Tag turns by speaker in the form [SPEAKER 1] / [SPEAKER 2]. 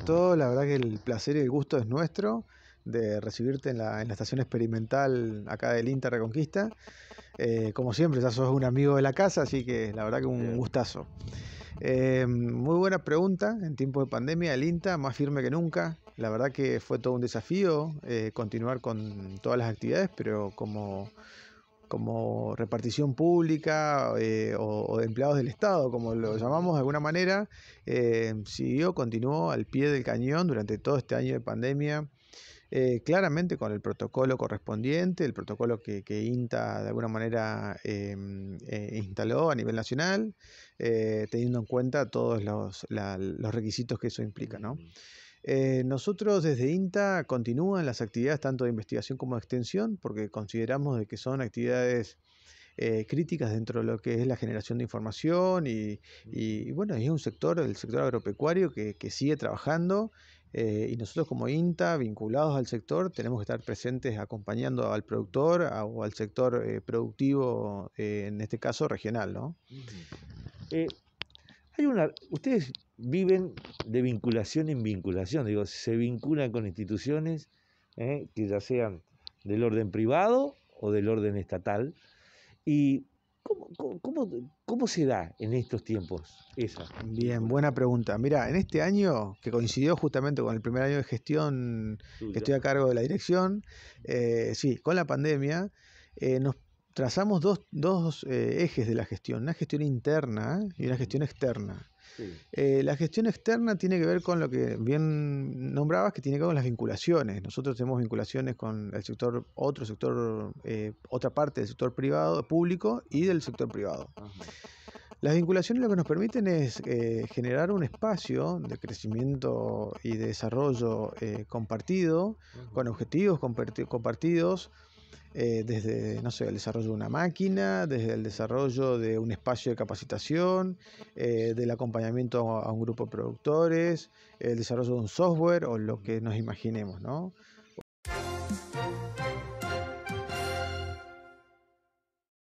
[SPEAKER 1] todo. La verdad que el placer y el gusto es nuestro de recibirte en la, estación experimental acá del INTA Reconquista. Eh, como siempre, ya sos un amigo de la casa, así que la verdad que un gustazo. Eh, muy buena pregunta. En tiempo de pandemia, el INTA más firme que nunca. La verdad que fue todo un desafío eh, continuar con todas las actividades, pero como como repartición pública eh, o, de empleados del Estado, como lo llamamos de alguna manera, eh, siguió, continuó al pie del cañón durante todo este año de pandemia, eh, claramente con el protocolo correspondiente, el protocolo que, INTA de alguna manera instaló a nivel nacional, teniendo en cuenta todos los, los requisitos que eso implica. ¿no? Eh, nosotros desde INTA continúan las actividades tanto de investigación como de extensión, porque consideramos que son actividades eh, críticas dentro de lo que es la generación de información y, bueno, es un sector, el sector agropecuario que, sigue trabajando eh, y nosotros como INTA, vinculados al sector, tenemos que estar presentes acompañando al productor o al sector productivo, en este caso regional. ¿no? hay una, ustedes viven de vinculación en vinculación. Digo, se vinculan con instituciones ¿eh? que ya sean del orden privado o del orden estatal. ¿Y cómo, se da en estos tiempos esa? Bien, buena pregunta. Mira, en este año, que coincidió justamente con el primer año de gestión que estoy a cargo de la dirección, eh, sí, con la pandemia, eh, nos trazamos dos, dos ejes de la gestión, una gestión interna y una gestión externa. Eh, la gestión externa tiene que ver con lo que bien nombrabas, que tiene que ver con las vinculaciones. Nosotros tenemos vinculaciones con el sector, otro sector, eh, otra parte del sector privado, público y del sector privado. Las vinculaciones lo que nos permiten es eh, generar un espacio de crecimiento y de desarrollo compartido, con objetivos compartidos eh, desde, no sé, el desarrollo de una máquina, desde el desarrollo de un espacio de capacitación, eh, del acompañamiento a un grupo de productores, el desarrollo de un software o lo que nos imaginemos, ¿no?